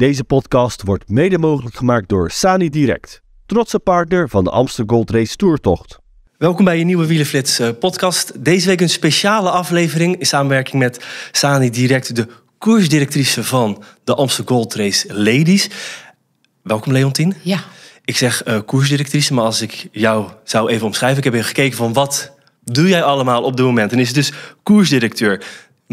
Deze podcast wordt mede mogelijk gemaakt door Sani Direct, trotse partner van de Amsterdam Gold Race Toertocht. Welkom bij je nieuwe Wielenflits eh, podcast. Deze week een speciale aflevering in samenwerking met Sani Direct, de koersdirectrice van de Amsterdam Gold Race Ladies. Welkom Leontien. Ja. Ik zeg eh, koersdirectrice, maar als ik jou zou even omschrijven, ik heb even gekeken van wat doe jij allemaal op dit moment? En is dus koersdirecteur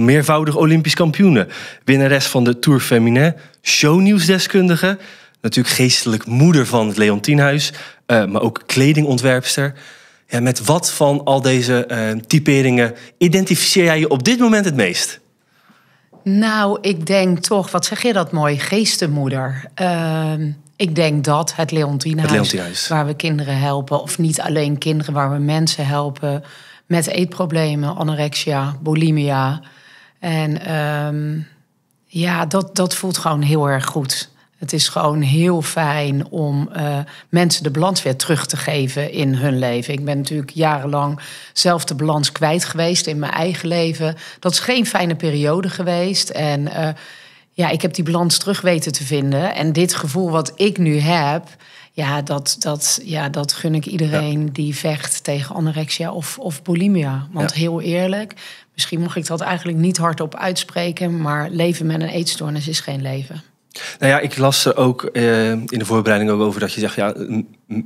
meervoudig Olympisch kampioene, winnares van de Tour Feminin, shownieuwsdeskundige, natuurlijk geestelijk moeder van het Leontienhuis, eh, maar ook kledingontwerpster. Ja, met wat van al deze eh, typeringen identificeer jij je op dit moment het meest? Nou, ik denk toch, wat zeg je dat mooi, geestenmoeder. Ehm, ik denk dat het Leontinehuis, het Leontienhuis, waar we kinderen helpen, of niet alleen kinderen, waar we mensen helpen met eetproblemen, anorexia, bulimia. En ehm, ja, dat, dat voelt gewoon heel erg goed. Het is gewoon heel fijn om eh, mensen de balans weer terug te geven in hun leven. Ik ben natuurlijk jarenlang zelf de balans kwijt geweest in mijn eigen leven. Dat is geen fijne periode geweest. En eh, ja, ik heb die balans terug weten te vinden. En dit gevoel wat ik nu heb, ja, dat, dat, ja, dat gun ik iedereen die vecht tegen anorexia of, of bulimia. Want heel eerlijk, misschien mocht ik dat eigenlijk niet hardop uitspreken, maar leven met een eetstoornis is geen leven. Nou ja, ik las er ook eh, in de voorbereiding ook over dat je zegt, ja,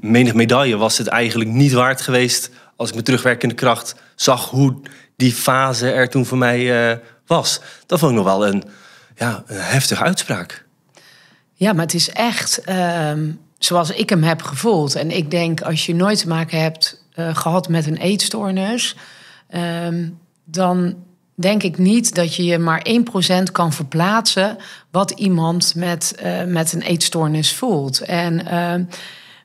menig medaille was het eigenlijk niet waard geweest als ik met terugwerkende kracht zag hoe die fase er toen voor mij eh, was. Dat vond ik nog wel een, ja, een heftige uitspraak. Ja, maar het is echt. Ehm, zoals ik hem heb gevoeld. En ik denk, als je nooit te maken hebt eh, gehad met een eetstoornis, ehm, dan denk ik niet dat je je maar 1% kan verplaatsen wat iemand met, eh, met een eetstoornis voelt. En ehm,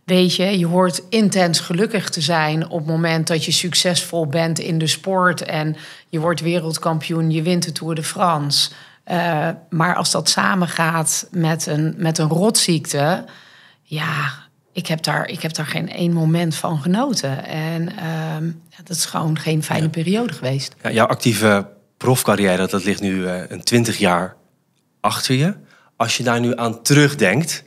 weet je, je hoort intens gelukkig te zijn op het moment dat je succesvol bent in de sport en je wordt wereldkampioen, je wint de Tour de France. Eh, maar als dat samengaat met een, met een rotziekte, ja, ik heb daar, ik heb daar geen één moment van genoten. En ehm, dat is gewoon geen fijne periode geweest. Ja, jouw actieve profcarrière, dat ligt nu uh, een twintig jaar achter je. Als je daar nu aan terugdenkt,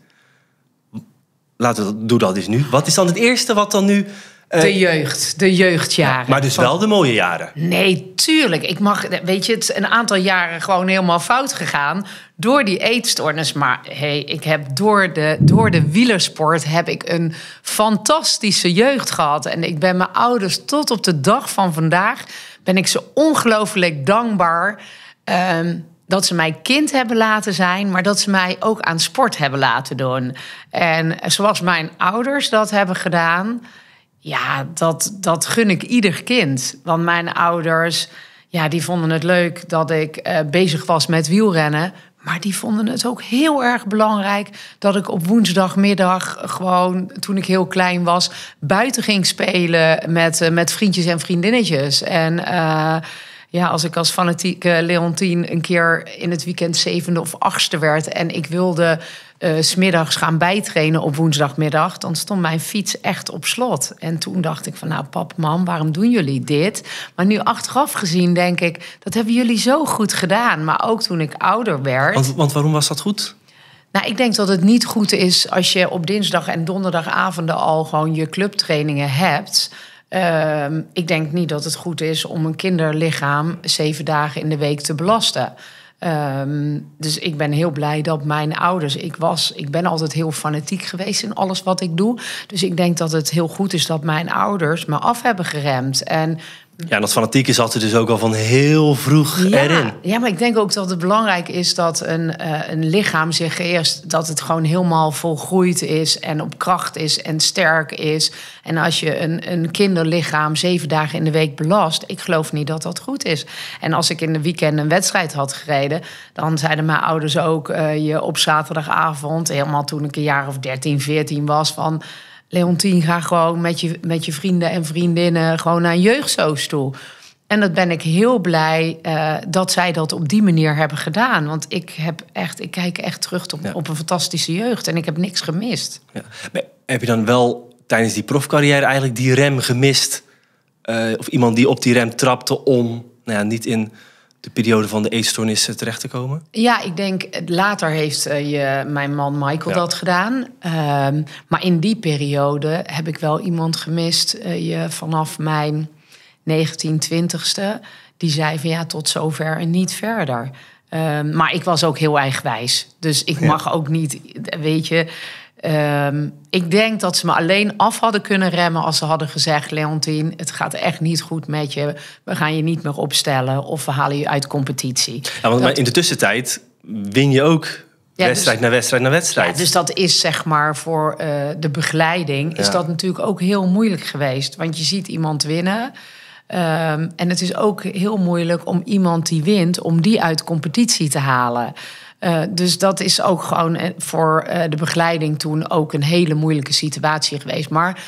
laten we doe dat eens nu. Wat is dan het eerste wat dan nu eh, de jeugd, de jeugdjaren. Maar dus wel de mooie jaren. Nee, tuurlijk. Ik mag, weet je, het een aantal jaren gewoon helemaal fout gegaan door die eetstoornis. Maar hey, ik heb door de, door de wielersport heb ik een fantastische jeugd gehad. En ik ben mijn ouders tot op de dag van vandaag ben ik ze ongelooflijk dankbaar. Ehm, dat ze mij kind hebben laten zijn, maar dat ze mij ook aan sport hebben laten doen. En zoals mijn ouders dat hebben gedaan, ja, dat, dat gun ik ieder kind. Want mijn ouders, ja, die vonden het leuk dat ik eh, bezig was met wielrennen. Maar die vonden het ook heel erg belangrijk dat ik op woensdagmiddag gewoon, toen ik heel klein was, buiten ging spelen met, eh, met vriendjes en vriendinnetjes. En eh, ja, als ik als fanatieke Leontien een keer in het weekend zevende of achtste werd en ik wilde eh, smiddags gaan bijtrainen op woensdagmiddag, dan stond mijn fiets echt op slot. En toen dacht ik van nou pap, mam, waarom doen jullie dit? Maar nu achteraf gezien denk ik, dat hebben jullie zo goed gedaan. Maar ook toen ik ouder werd. Want, want waarom was dat goed? Nou, ik denk dat het niet goed is als je op dinsdag en donderdagavonden al gewoon je clubtrainingen hebt. Ehm, ik denk niet dat het goed is om een kinderlichaam zeven dagen in de week te belasten. Ehm, dus ik ben heel blij dat mijn ouders, ik was, ik ben altijd heel fanatiek geweest in alles wat ik doe. Dus ik denk dat het heel goed is dat mijn ouders me af hebben geremd en ja, en dat fanatieke zat er dus ook al van heel vroeg erin. Ja, maar ik denk ook dat het belangrijk is dat een, eh, een lichaam zich eerst... dat het gewoon helemaal volgroeid is en op kracht is en sterk is. En als je een, een kinderlichaam zeven dagen in de week belast... ik geloof niet dat dat goed is. En als ik in de weekend een wedstrijd had gereden... dan zeiden mijn ouders ook eh, je op zaterdagavond... helemaal toen ik een jaar of 13, 14 was... van Leontien, ga gewoon met je, met je vrienden en vriendinnen gewoon naar een jeugdsoos toe. En dat ben ik heel blij eh, dat zij dat op die manier hebben gedaan. Want ik, heb echt, ik kijk echt terug op, op een fantastische jeugd en ik heb niks gemist. Ja. Maar heb je dan wel tijdens die profcarrière eigenlijk die rem gemist? Eh, of iemand die op die rem trapte om nou ja, niet in de periode van de eetstoornissen terecht te komen? Ja, ik denk eh, later heeft eh, je, mijn man Michael dat gedaan. Ehm, maar in die periode heb ik wel iemand gemist eh, je, vanaf mijn 1920 ste Die zei van ja, tot zover en niet verder. Ehm, maar ik was ook heel eigenwijs. Dus ik mag ook niet, weet je, Ehm, ik denk dat ze me alleen af hadden kunnen remmen als ze hadden gezegd: Leontien, het gaat echt niet goed met je. We gaan je niet meer opstellen of we halen je uit competitie. Ja, want in de tussentijd win je ook dus- wedstrijd na wedstrijd na wedstrijd. dus dat is zeg maar voor eh, de begeleiding is dat natuurlijk ook heel moeilijk geweest. Want je ziet iemand winnen. Ehm, en het is ook heel moeilijk om iemand die wint, om die uit competitie te halen. Eh, dus dat is ook gewoon eh, voor eh, de begeleiding toen ook een hele moeilijke situatie geweest. Maar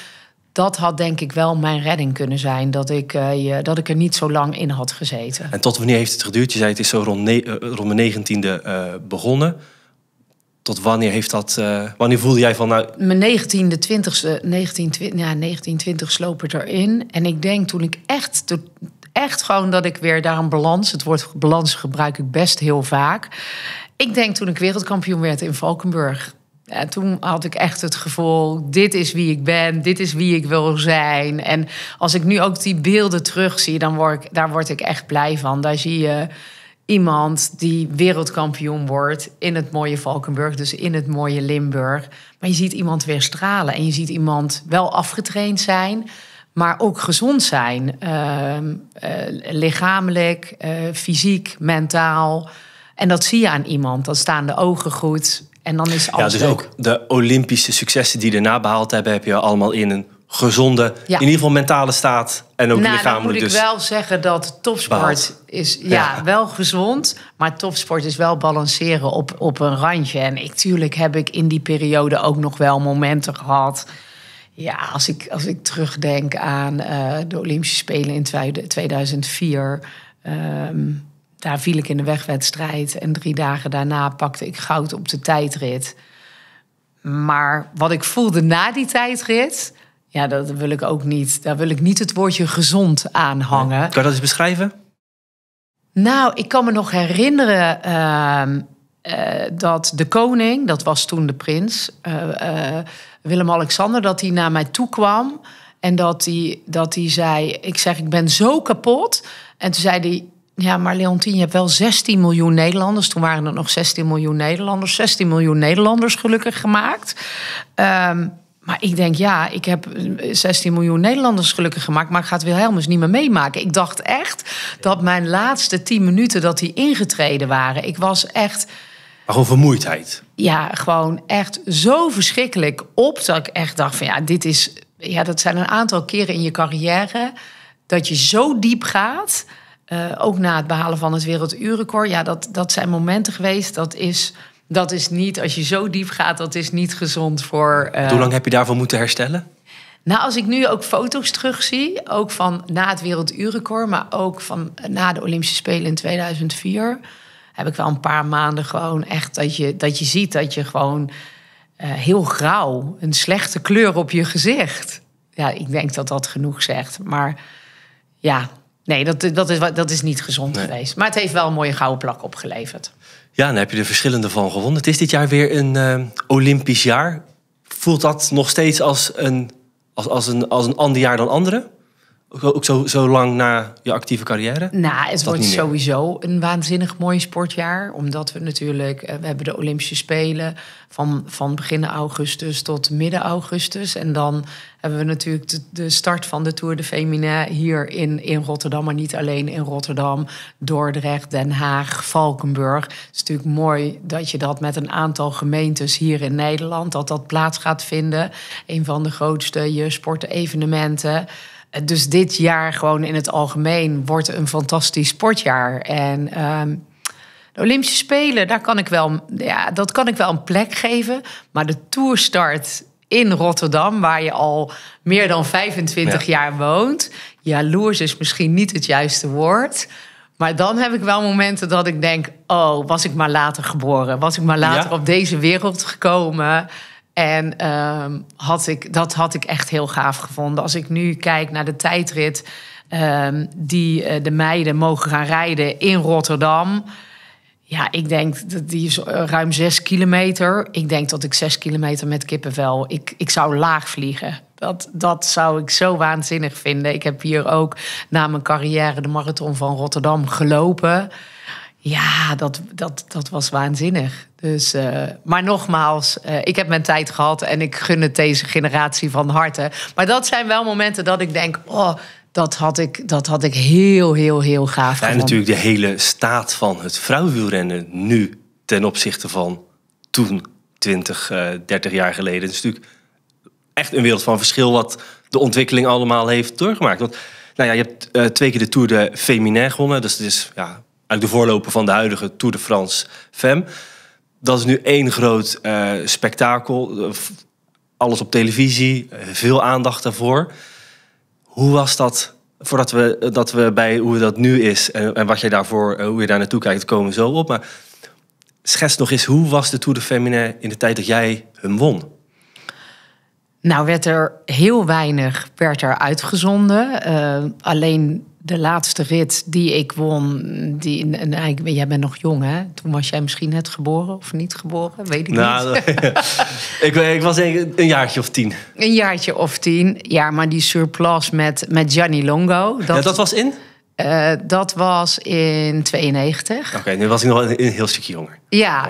dat had denk ik wel mijn redding kunnen zijn. Dat ik, uh, dat ik er niet zo lang in had gezeten. En tot wanneer heeft het geduurd? Je zei het is zo rond, rond de negentiende uh, begonnen. Tot wanneer heeft dat... wanneer voelde jij van nou... Mijn negentiende, twintigste, 19, 20, ja, 1920 sloop het erin. En ik denk toen ik echt... echt gewoon dat ik weer daar een balans... Het woord balans gebruik ik best heel vaak. Ik denk toen ik wereldkampioen werd in Valkenburg. Eh, toen had ik echt het gevoel, dit is wie ik ben, dit is wie ik wil zijn. En als ik nu ook die beelden terugzie, dan word ik, daar word ik echt blij van. Daar zie je iemand die wereldkampioen wordt in het mooie Valkenburg, dus in het mooie Limburg. Maar je ziet iemand weer stralen en je ziet iemand wel afgetraind zijn, maar ook gezond zijn. Ehm, eh, lichamelijk, eh, fysiek, mentaal. En dat zie je aan iemand. Dan staan de ogen goed en dan is alles. Ja, dus ook de Olympische successen die daarna behaald hebben, heb je allemaal in een gezonde, in ieder geval mentale staat en ook nou, lichamelijk. Dan moet dus wel zeggen dat topsport is ja, wel gezond, maar topsport is wel balanceren op, op een randje. En ik, tuurlijk heb ik in die periode ook nog wel momenten gehad. Ja, als ik, als ik terugdenk aan eh, de Olympische Spelen in 2004 daar viel ik in de wegwedstrijd. En drie dagen daarna pakte ik goud op de tijdrit. Maar wat ik voelde na die tijdrit. Ja, dat wil ik ook niet. Daar wil ik niet het woordje gezond aan hangen. Kan je dat eens beschrijven? Nou, ik kan me nog herinneren ehm, eh, dat de koning, dat was toen de prins, eh, eh, Willem-Alexander, dat hij naar mij toe kwam. En dat hij, dat hij zei: Ik zeg, ik ben zo kapot. En toen zei hij: ja, maar Leontien, je hebt wel 16 miljoen Nederlanders. Toen waren er nog 16 miljoen Nederlanders. 16 miljoen Nederlanders gelukkig gemaakt. Ehm, maar ik denk, ja, ik heb 16 miljoen Nederlanders gelukkig gemaakt... maar ik ga het Wilhelmus niet meer meemaken. Ik dacht echt dat mijn laatste 10 minuten dat die ingetreden waren... ik was echt... gewoon vermoeidheid? Ja, gewoon echt zo verschrikkelijk op... dat ik echt dacht van, ja, dit is... Ja, dat zijn een aantal keren in je carrière... dat je zo diep gaat... Eh, ook na het behalen van het werelduurrecord. Ja, dat, dat zijn momenten geweest. Dat is, dat is niet, als je zo diep gaat, dat is niet gezond voor. Eh, Hoe lang heb je daarvoor moeten herstellen? Nou, als ik nu ook foto's terugzie, ook van na het werelduurrecord, maar ook van eh, na de Olympische Spelen in 2004, heb ik wel een paar maanden gewoon echt dat je, dat je ziet dat je gewoon heel grauw, een slechte kleur op je gezicht. Ja, ik denk dat dat genoeg zegt. Maar ja, Nee, dat, dat, is, dat is niet gezond geweest. Maar het heeft wel een mooie gouden plak opgeleverd. Ja, dan heb je er verschillende van gewonnen. Het is dit jaar weer een eh, Olympisch jaar. Voelt dat nog steeds als een, als, als, een, als een ander jaar dan andere? Ook zo, zo lang na je actieve carrière? Nou, het wordt sowieso een waanzinnig mooi sportjaar. Omdat we natuurlijk, eh, we hebben de Olympische Spelen van, van begin augustus tot midden augustus. En dan hebben we natuurlijk de, start van de Tour de Femina hier in, in Rotterdam. Maar niet alleen in Rotterdam, Dordrecht, Den Haag, Valkenburg. Het is natuurlijk mooi dat je dat met een aantal gemeentes hier in Nederland, dat dat plaats gaat vinden. Een van de grootste je sportevenementen. Eh, dus dit jaar gewoon in het algemeen wordt een fantastisch sportjaar. En um, de Olympische Spelen, daar kan ik wel, ja, dat kan ik wel een plek geven. Maar de toerstart in Rotterdam, waar je al meer dan 25 jaar woont. Jaloers is misschien niet het juiste woord. Maar dan heb ik wel momenten dat ik denk: oh, was ik maar later geboren? Was ik maar later op deze wereld gekomen? En ehm, had ik, dat had ik echt heel gaaf gevonden. Als ik nu kijk naar de tijdrit ehm, die eh, de meiden mogen gaan rijden in Rotterdam. Ja, ik denk dat die is eh, ruim zes kilometer. Ik denk dat ik zes kilometer met kippenvel. Ik, ik zou laag vliegen. Dat, dat zou ik zo waanzinnig vinden. Ik heb hier ook na mijn carrière de marathon van Rotterdam gelopen. Ja, dat, dat, dat was waanzinnig. Dus, eh, maar nogmaals, eh, ik heb mijn tijd gehad en ik gun het deze generatie van harte. Maar dat zijn wel momenten dat ik denk, oh, dat had ik, dat had ik heel, heel, heel gaaf gedaan. En natuurlijk de hele staat van het vrouwenwielrennen nu ten opzichte van toen, 20, uh, 30 jaar geleden. Het is natuurlijk echt een wereld van verschil wat de ontwikkeling allemaal heeft doorgemaakt. Want nou ja, je hebt eh, twee keer de Tour de Féminin gewonnen. Dus is ja, eigenlijk de voorloper van de huidige Tour de France Femme dat is nu één groot eh, spektakel. Eh, alles op televisie, eh, veel aandacht daarvoor. Hoe was dat voordat we, dat we bij hoe dat nu is en, en wat jij daarvoor, hoe je daar naartoe kijkt, komen we zo op. Maar schets nog eens, hoe was de Tour de Femine in de tijd dat jij hem won? Nou werd er heel weinig werd er uitgezonden. alleen de laatste rit die ik won, die, en eigenlijk, jij bent nog jong hè? Toen was jij misschien net geboren of niet geboren, weet ik nou, niet. ik, ik, was een, een jaartje of tien. Een jaartje of tien, ja, maar die surplus met, met Gianni Longo. Dat, ja, dat was in? Eh, dat was in 92. Oké, nu was ik nog een, heel stukje jonger. Ja,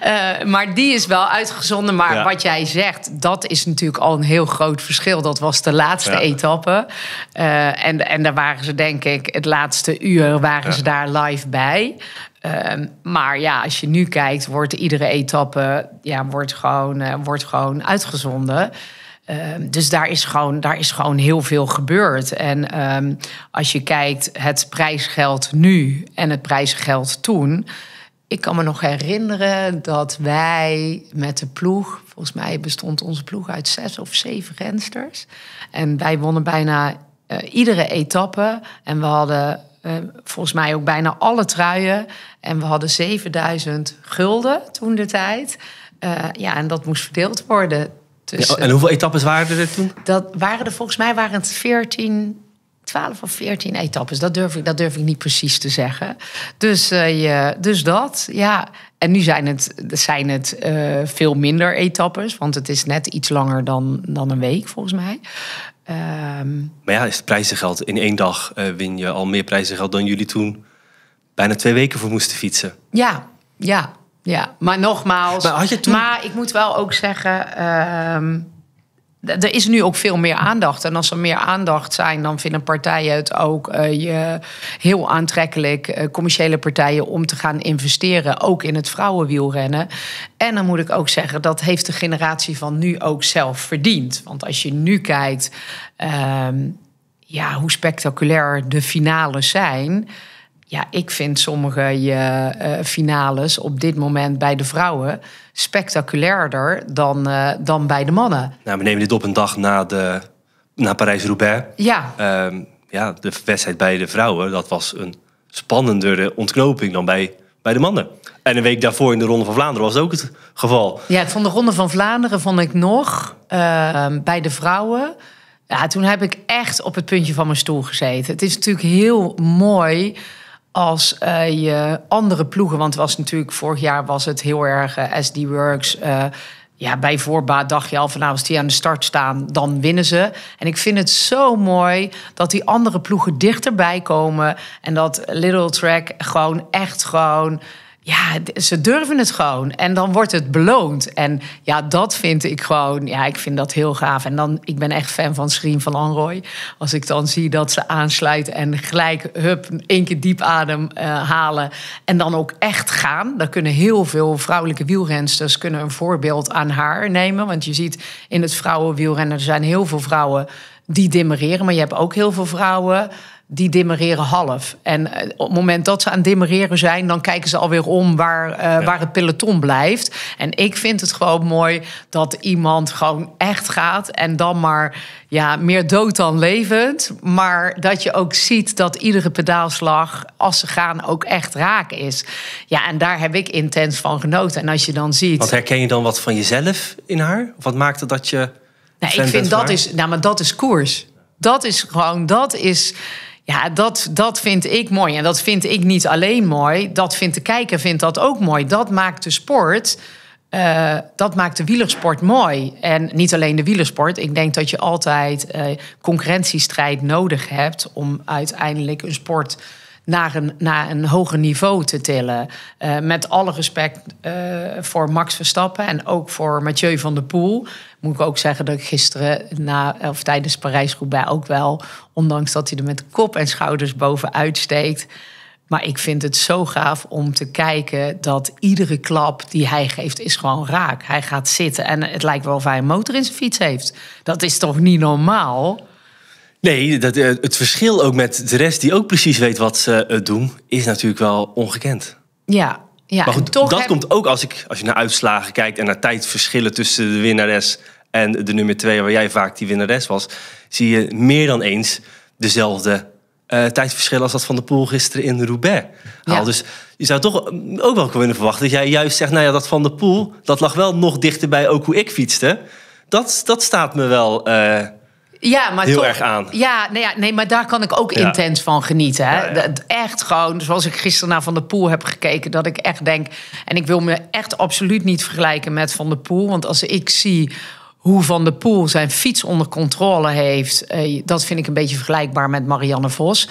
eh, maar die is wel uitgezonden. Maar wat jij zegt, dat is natuurlijk al een heel groot verschil. Dat was de laatste etappe. Eh, en, en daar waren ze, denk ik, het laatste uur waren ze daar live bij. Ehm, maar ja, als je nu kijkt, wordt iedere etappe ja, wordt gewoon, wordt gewoon uitgezonden. Ehm, dus daar is, gewoon, daar is gewoon heel veel gebeurd. En ehm, als je kijkt het prijsgeld nu en het prijsgeld toen. Ik kan me nog herinneren dat wij met de ploeg, volgens mij bestond onze ploeg uit zes of zeven rensters. En wij wonnen bijna eh, iedere etappe. En we hadden eh, volgens mij ook bijna alle truien. En we hadden 7000 gulden toen de tijd. Eh, ja, en dat moest verdeeld worden dus, en eh, hoeveel etappes waren er toen? Dat waren er volgens mij waren het 14, 12 of 14 etappes. Dat durf ik, dat durf ik niet precies te zeggen. Dus, eh, je, dus dat, ja. En nu zijn het, zijn het eh, veel minder etappes, want het is net iets langer dan, dan een week volgens mij. Ehm, maar ja, is het prijzengeld. In één dag win je al meer prijzengeld dan jullie toen bijna twee weken voor moesten fietsen. Ja, ja. Ja, maar nogmaals. Maar, ik moet wel ook zeggen. Ehm, er is nu ook veel meer aandacht. En als er meer aandacht zijn, dan vinden partijen het ook eh, je, heel aantrekkelijk, eh, commerciële partijen, om te gaan investeren. Ook in het vrouwenwielrennen. En dan moet ik ook zeggen, dat heeft de generatie van nu ook zelf verdiend. Want als je nu kijkt ehm, ja, hoe spectaculair de finales zijn. Ja, ik vind sommige je, eh, finales op dit moment bij de vrouwen spectaculairder dan, eh, dan bij de mannen. Nou, we nemen dit op een dag na, de, na Parijs-Roubaix. Ja. Ehm, ja, de wedstrijd bij de vrouwen, dat was een spannendere ontknoping dan bij, bij de mannen. En een week daarvoor in de Ronde van Vlaanderen was dat ook het geval. Ja, van de Ronde van Vlaanderen vond ik nog ehm, bij de vrouwen. Ja, toen heb ik echt op het puntje van mijn stoel gezeten. Het is natuurlijk heel mooi als eh, je andere ploegen. Want was natuurlijk, vorig jaar was het heel erg eh, SD Works. Uh, ja, bij voorbaat dacht je al van nou, als die aan de start staan, dan winnen ze. En ik vind het zo mooi dat die andere ploegen dichterbij komen. En dat Little Track gewoon echt gewoon ja, ze durven het gewoon. En dan wordt het beloond. En ja, dat vind ik gewoon, ja, ik vind dat heel gaaf. En dan, ik ben echt fan van Scream van Anroy. Als ik dan zie dat ze aansluit en gelijk, hup, één keer diep adem eh, halen. En dan ook echt gaan. dan kunnen heel veel vrouwelijke wielrensters kunnen een voorbeeld aan haar nemen. Want je ziet in het vrouwenwielrennen, er zijn heel veel vrouwen die demereren. Maar je hebt ook heel veel vrouwen die dimmereren half. En eh, op het moment dat ze aan dimmereren zijn, dan kijken ze alweer om waar, eh, waar het peloton blijft. En ik vind het gewoon mooi dat iemand gewoon echt gaat en dan maar ja, meer dood dan levend. Maar dat je ook ziet dat iedere pedaalslag, als ze gaan, ook echt raak is. Ja, en daar heb ik intens van genoten. En als je dan ziet. Wat herken je dan wat van jezelf in haar? Wat maakt het dat je. Nou, ik vind dat is, nou, maar dat is koers. Dat is gewoon, dat is ja, dat, dat vind ik mooi. En dat vind ik niet alleen mooi. Dat vindt de kijker vindt dat ook mooi. Dat maakt de sport. Eh, dat maakt de wielersport mooi. En niet alleen de wielersport. Ik denk dat je altijd uh, concurrentiestrijd nodig hebt om uiteindelijk een sport naar een, naar een hoger niveau te tillen. Eh, met alle respect eh, voor Max Verstappen en ook voor Mathieu van der Poel. Moet ik ook zeggen dat ik gisteren na, of tijdens Parijs-Roubaix ook wel... ondanks dat hij er met kop en schouders bovenuit steekt... Maar ik vind het zo gaaf om te kijken dat iedere klap die hij geeft is gewoon raak. Hij gaat zitten en het lijkt wel of hij een motor in zijn fiets heeft. Dat is toch niet normaal? Nee, dat, eh, het verschil ook met de rest die ook precies weet wat ze eh, doen, is natuurlijk wel ongekend. Ja, ja, maar goed, dat komt ook als, ik, als je naar uitslagen kijkt en naar tijdverschillen tussen de winnares en de nummer twee, waar jij vaak die winnares was, zie je meer dan eens dezelfde uh, eh, tijdverschillen als dat van de pool gisteren in Roubaix. Ja. Dus je zou toch mm, ook wel kunnen verwachten dat jij juist zegt, nou ja, dat van de pool, dat lag wel nog dichterbij ook hoe ik fietste. Dat, dat staat me wel ja, maar heel erg aan. Ja nee, ja, nee, maar daar kan ik ook intens van genieten. Hè? echt gewoon, zoals ik gisteren naar Van der Poel heb gekeken, dat ik echt denk. En ik wil me echt absoluut niet vergelijken met Van der Poel. Want als ik zie hoe Van der Poel zijn fiets onder controle heeft, eh, dat vind ik een beetje vergelijkbaar met Marianne Vos.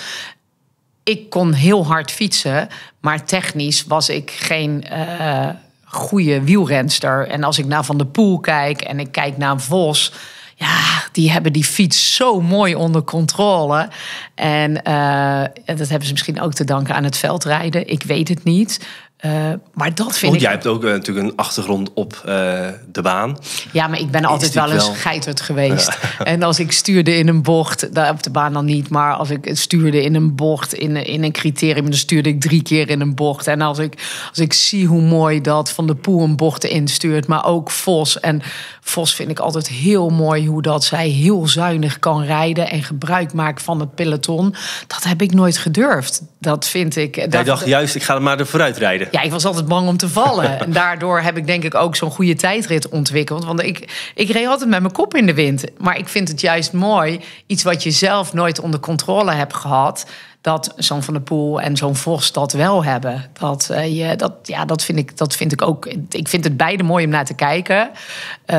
Ik kon heel hard fietsen, maar technisch was ik geen. Eh, goede wielrenster. En als ik naar Van der Poel kijk en ik kijk naar Vos, ja, die hebben die fiets zo mooi onder controle. En eh, dat hebben ze misschien ook te danken aan het veldrijden. Ik weet het niet. Eh, maar dat vind Want jij hebt ook eh, natuurlijk een achtergrond op eh, de baan. Ja, maar ik ben altijd wel eens wel... geiterd geweest. En als ik stuurde in een bocht, daar op de baan dan niet, maar als ik stuurde in een bocht, in, in een criterium, dan stuurde ik drie keer in een bocht. En als ik, als ik zie hoe mooi dat Van de Poel een bocht instuurt, maar ook Vos. En Vos vind ik altijd heel mooi hoe dat zij heel zuinig kan rijden en gebruik maakt van het peloton. Dat heb ik nooit gedurfd. Dat vind ik. Jij dacht juist, ik ga er maar er vooruit rijden. Ja, ik was altijd bang om te vallen. En daardoor heb ik denk ik ook zo'n goede tijdrit ontwikkeld. Want ik, ik reed altijd met mijn kop in de wind. Maar ik vind het juist mooi, iets wat je zelf nooit onder controle hebt gehad dat zo'n Van der Poel en zo'n Vos dat wel hebben. Dat, eh, je, dat, ja, dat, vind ik, dat vind ik ook. Ik vind het beide mooi om naar te kijken. Eh,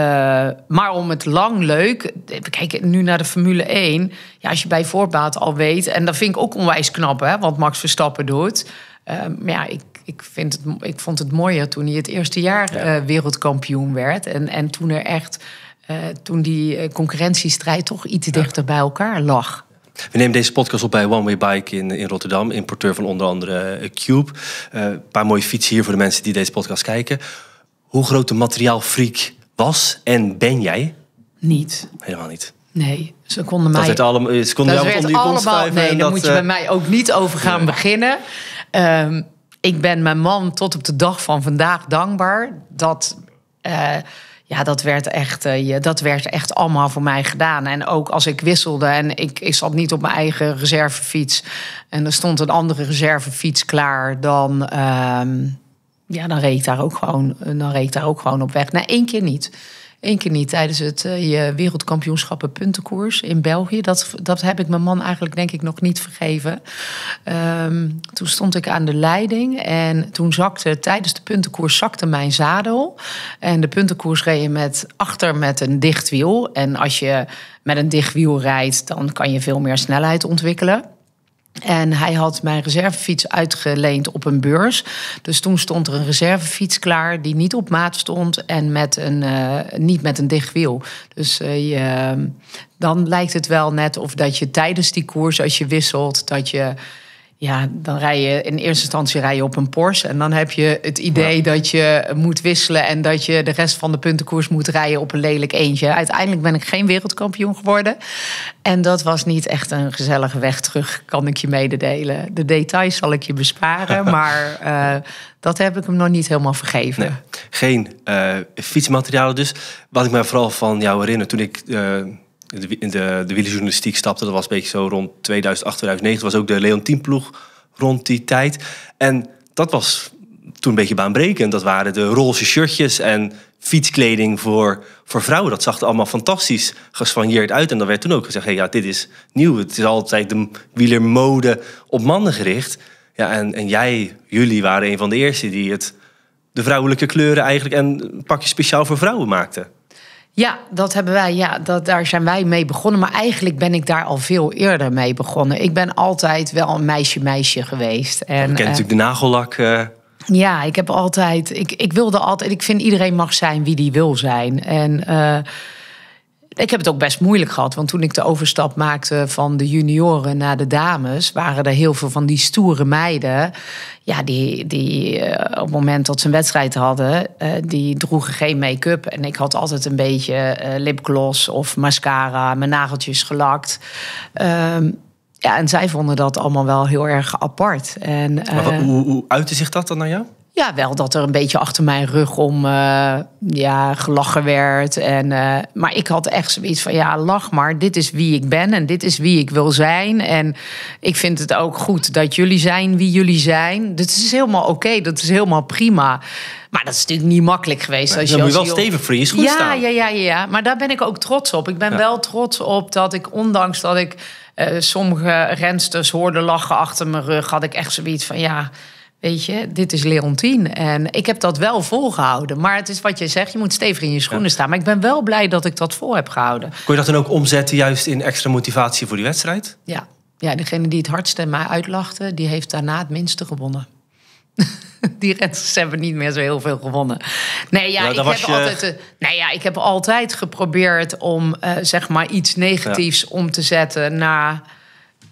maar om het lang leuk. We kijken nu naar de Formule 1. Ja, als je bij voorbaat al weet. En dat vind ik ook onwijs knap, hè, wat Max Verstappen doet. Eh, maar ja, ik, vind het, ik vond het mooier toen hij het eerste jaar eh, wereldkampioen werd. En, en toen er echt, eh, toen die eh, concurrentiestrijd toch iets dichter bij elkaar lag. We nemen deze podcast op bij One Way Bike in, in Rotterdam, importeur van onder andere Cube. Een paar mooie fietsen hier voor de mensen die deze podcast kijken. Hoe groot de materiaalfreak was en ben jij? Niet. Helemaal niet. Nee, ze konden mij... Dat werd allemaal, ze konden dat jou onder je allemaal, Nee, daar moet je bij mij ook niet over gaan beginnen. Um, ik ben mijn man tot op de dag van vandaag dankbaar. Dat, eh, ja, dat, werd echt, eh, dat werd echt allemaal voor mij gedaan. En ook als ik wisselde en ik, ik zat niet op mijn eigen reservefiets. En er stond een andere reservefiets klaar. Dan, uh, ja, dan reed ik daar ook gewoon, dan reed ik daar ook gewoon op weg. Na één keer niet. Eén keer niet tijdens het uh, wereldkampioenschappen puntenkoers in België. Dat, dat heb ik mijn man eigenlijk denk ik nog niet vergeven. Ehm, toen stond ik aan de leiding en toen zakte tijdens de puntenkoers zakte mijn zadel. En de puntenkoers reed je met, achter met een dicht wiel. En als je met een dicht wiel rijdt, dan kan je veel meer snelheid ontwikkelen. En hij had mijn reservefiets uitgeleend op een beurs. Dus toen stond er een reservefiets klaar die niet op maat stond en met een, eh, niet met een dicht wiel. Dus eh, je, ehm, dan lijkt het wel net of dat je tijdens die koers, als je wisselt, dat je ja, dan rij je in eerste instantie rij je op een Porsche. En dan heb je het idee dat je moet wisselen en dat je de rest van de puntenkoers moet rijden op een lelijk eentje. Uiteindelijk ben ik geen wereldkampioen geworden. En dat was niet echt een gezellige weg terug, kan ik je mededelen. De details zal ik je besparen, maar eh, dat heb ik hem nog niet helemaal vergeven. geen uh, fietsmaterialen dus. Wat ik me vooral van jou herinner toen ik. Eh, de, de, de wielerjournalistiek stapte. Dat was een beetje zo rond 2008, 2009. Dat was ook de Leontienploeg ploeg rond die tijd. En dat was toen een beetje baanbrekend. Dat waren de roze shirtjes en fietskleding voor, voor vrouwen. Dat zag er allemaal fantastisch gespanjeerd uit. En dan werd toen ook gezegd, hey, ja, dit is nieuw. Het is altijd de wielermode op mannen gericht. Ja, en, en jij, jullie waren een van de eerste die het, de vrouwelijke kleuren eigenlijk... en een pakje speciaal voor vrouwen maakten. Ja, dat hebben wij. Ja, dat, daar zijn wij mee begonnen. Maar eigenlijk ben ik daar al veel eerder mee begonnen. Ik ben altijd wel een meisje-meisje geweest. En, je kent eh, natuurlijk de nagellak. Eh. Ja, ik heb altijd. Ik, ik wilde altijd. Ik vind iedereen mag zijn wie die wil zijn. En. Eh, ik heb het ook best moeilijk gehad. Want toen ik de overstap maakte van de junioren naar de dames, waren er heel veel van die stoere meiden. Ja, die, die eh, op het moment dat ze een wedstrijd hadden, eh, die droegen geen make-up. En ik had altijd een beetje eh, lipgloss of mascara, mijn nageltjes gelakt. Ehm, ja, en zij vonden dat allemaal wel heel erg apart. En, maar wat, hoe, hoe uitte zich dat dan naar jou? Ja, wel dat er een beetje achter mijn rug om eh, ja, gelachen werd. En, eh, maar ik had echt zoiets van, ja, lach maar. Dit is wie ik ben en dit is wie ik wil zijn. En ik vind het ook goed dat jullie zijn wie jullie zijn. Dit is helemaal oké, dat is helemaal prima. Maar dat is natuurlijk niet makkelijk geweest. als je, je wel stevig voor goed ja, staan. Ja, ja, ja, ja. Maar daar ben ik ook trots op. Ik ben wel trots op dat ik, ondanks dat ik eh, sommige rensters hoorde lachen achter mijn rug... had ik echt zoiets van, ja... Weet je, dit is Leontien. En ik heb dat wel volgehouden. Maar het is wat je zegt, je moet stevig in je schoenen staan. Maar ik ben wel blij dat ik dat vol heb gehouden. Kun je dat dan ook omzetten juist in extra motivatie voor die wedstrijd? Ja, ja degene die het hardst en mij uitlachte... die heeft daarna het minste gewonnen. die renners hebben niet meer zo heel veel gewonnen. Nee, ja, nou, ik, heb altijd, eh, nee, ja ik heb altijd geprobeerd om eh, zeg maar iets negatiefs om te zetten... naar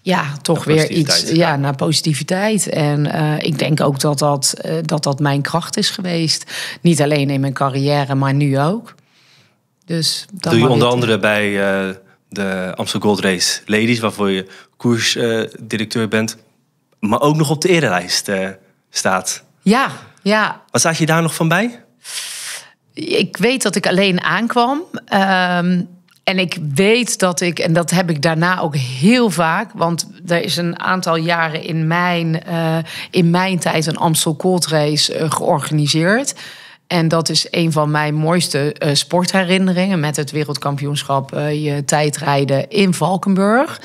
ja, toch weer iets ja, naar positiviteit. En eh, ik denk ook dat dat, eh, dat dat mijn kracht is geweest. Niet alleen in mijn carrière, maar nu ook. Dus dat Doe je onder andere bij eh, de Amsterdam Gold Race Ladies, waarvoor je koersdirecteur bent, maar ook nog op de erelijst staat. Ja, ja. Wat zag je daar nog van bij? Ik weet dat ik alleen aankwam. Ehm, en ik weet dat ik, en dat heb ik daarna ook heel vaak, want er is een aantal jaren in mijn, eh, in mijn tijd een Amstel Cold Race eh, georganiseerd. En dat is een van mijn mooiste eh, sportherinneringen met het wereldkampioenschap je tijdrijden in Valkenburg.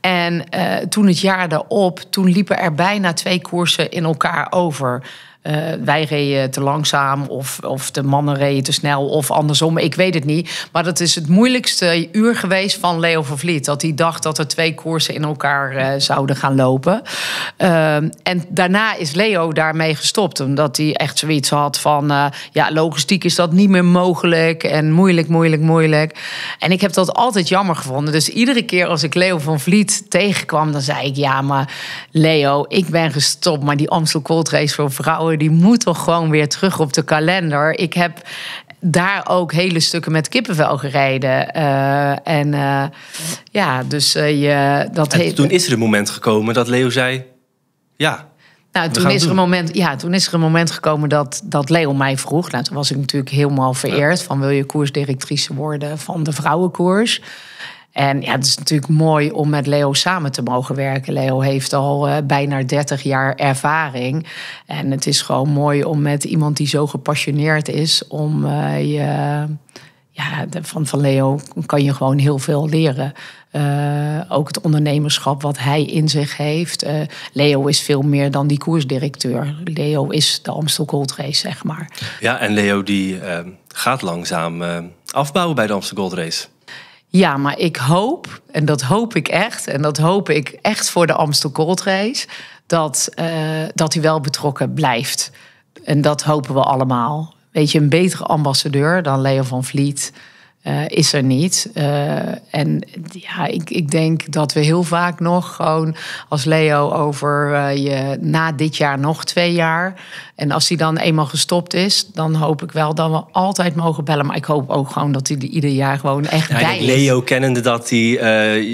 En toen het jaar daarop, toen liepen er bijna twee koersen in elkaar over uh, wij reden te langzaam of, of de mannen reden te snel of andersom. Ik weet het niet. Maar dat is het moeilijkste uur geweest van Leo van Vliet. Dat hij dacht dat er twee koersen in elkaar eh, zouden gaan lopen. Ehm, en daarna is Leo daarmee gestopt. Omdat hij echt zoiets had van... Eh, ja, logistiek is dat niet meer mogelijk. En moeilijk, moeilijk, moeilijk. En ik heb dat altijd jammer gevonden. Dus iedere keer als ik Leo van Vliet tegenkwam... dan zei ik, ja, maar Leo, ik ben gestopt. Maar die Amstel Gold Race voor vrouwen die moet toch gewoon weer terug op de kalender. Ik heb daar ook hele stukken met kippenvel gereden. Eh, en eh, ja, dus eh, je, dat heeft... Toen is er een moment gekomen dat Leo zei: Ja. Nou, toen is, er een moment, ja, toen is er een moment gekomen dat, dat Leo mij vroeg. Nou, toen was ik natuurlijk helemaal vereerd. Van wil je koersdirectrice worden van de vrouwenkoers? En ja, het is natuurlijk mooi om met Leo samen te mogen werken. Leo heeft al eh, bijna 30 jaar ervaring. En het is gewoon mooi om met iemand die zo gepassioneerd is om eh, je. Ja, van, van Leo kan je gewoon heel veel leren. Eh, ook het ondernemerschap wat hij in zich heeft. Leo is veel meer dan die koersdirecteur. Leo is de Amsterdam Gold Race, zeg maar. Ja, en Leo die gaat langzaam afbouwen bij de Amstel Gold Race. Ja, maar ik hoop, en dat hoop ik echt, en dat hoop ik echt voor de Amstel Gold Race, dat, eh, dat hij wel betrokken blijft. En dat hopen we allemaal. Weet je, een betere ambassadeur dan Leo van Vliet, eh, is er niet. Eh, en ja, ik, ik denk dat we heel vaak nog gewoon als Leo over eh, je na dit jaar nog twee jaar. En als hij dan eenmaal gestopt is, dan hoop ik wel dat we altijd mogen bellen. Maar ik hoop ook gewoon dat hij ieder jaar gewoon echt ja, bij is. Leo kennende dat hij,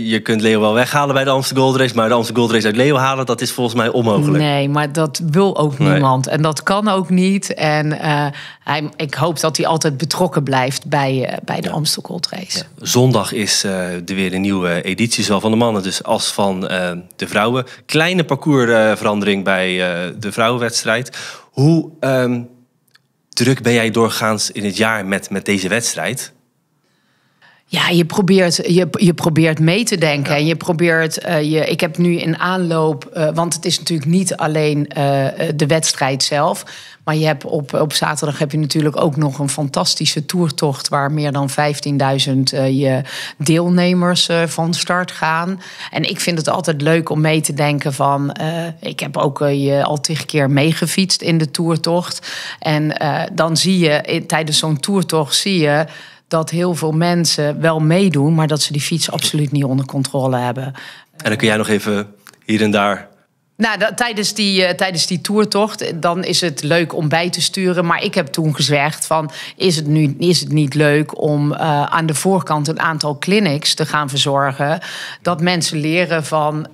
je kunt Leo wel weghalen bij de Amsterdam Gold Race. Maar de Amsterdam Gold Race uit Leo halen, dat is volgens mij onmogelijk. Nee, maar dat wil ook niemand. En dat kan ook niet. En hij, ik hoop dat hij altijd betrokken blijft bij, bij de Amstel Zondag is er eh, weer een nieuwe editie, zowel van de mannen dus als van eh, de vrouwen. Kleine parcoursverandering bij eh, de vrouwenwedstrijd. Hoe ehm, druk ben jij doorgaans in het jaar met, met deze wedstrijd? Ja, je probeert, je, je probeert mee te denken. En je probeert, eh, je, ik heb nu in aanloop, eh, want het is natuurlijk niet alleen eh, de wedstrijd zelf. Maar je hebt op, op zaterdag heb je natuurlijk ook nog een fantastische toertocht. waar meer dan 15.000 je deelnemers van start gaan. En ik vind het altijd leuk om mee te denken van. ik heb ook je al tig keer meegefietst in de toertocht. En dan zie je tijdens zo'n toertocht zie je dat heel veel mensen wel meedoen, maar dat ze die fiets absoluut niet onder controle hebben. En dan kun jij nog even hier en daar nou, dat, tijdens, die, uh, tijdens die toertocht, eh, dan is het leuk om bij te sturen. Maar ik heb toen gezegd van, is het, nu, is het niet leuk om eh, aan de voorkant een aantal clinics te gaan verzorgen? Dat mensen leren van,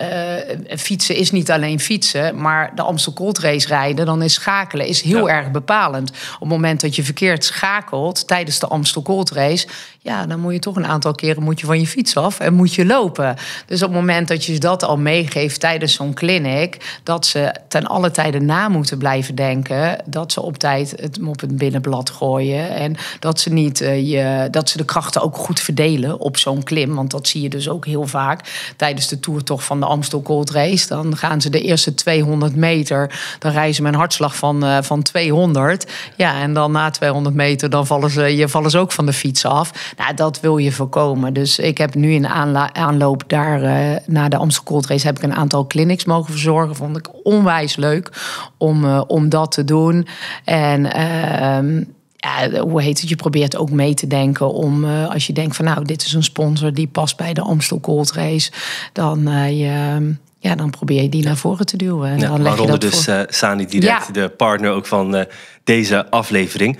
eh, fietsen is niet alleen fietsen, maar de Amstel Gold Race rijden, dan is schakelen is heel erg bepalend. Op het moment dat je verkeerd schakelt tijdens de Amstel Gold Race, ja, dan moet je toch een aantal keren moet je van je fiets af en moet je lopen. Dus op het moment dat je dat al meegeeft tijdens zo'n clinic, dat ze ten alle tijde na moeten blijven denken, dat ze op tijd het op het binnenblad gooien en dat ze niet eh, je, dat ze de krachten ook goed verdelen op zo'n klim, want dat zie je dus ook heel vaak tijdens de toertocht van de Amstel Gold race. Dan gaan ze de eerste 200 meter. Dan rijden ze met een hartslag van, eh, van 200. Ja, en dan na 200 meter dan vallen ze, je vallen ze ook van de fiets af. Nou, dat wil je voorkomen. Dus ik heb nu in aanloop daar uh, naar de Amstel Cold Race... heb ik een aantal clinics mogen verzorgen. Vond ik onwijs leuk om, eh, om dat te doen. En... Ehm, ja, hoe heet het, je probeert ook mee te denken om als je denkt van nou, dit is een sponsor die past bij de Amstel Gold Race, dan je, ja, dan probeer je die naar voren te duwen. En dan leg je dat dus uh, Sani Direct, de partner ook van eh, deze aflevering.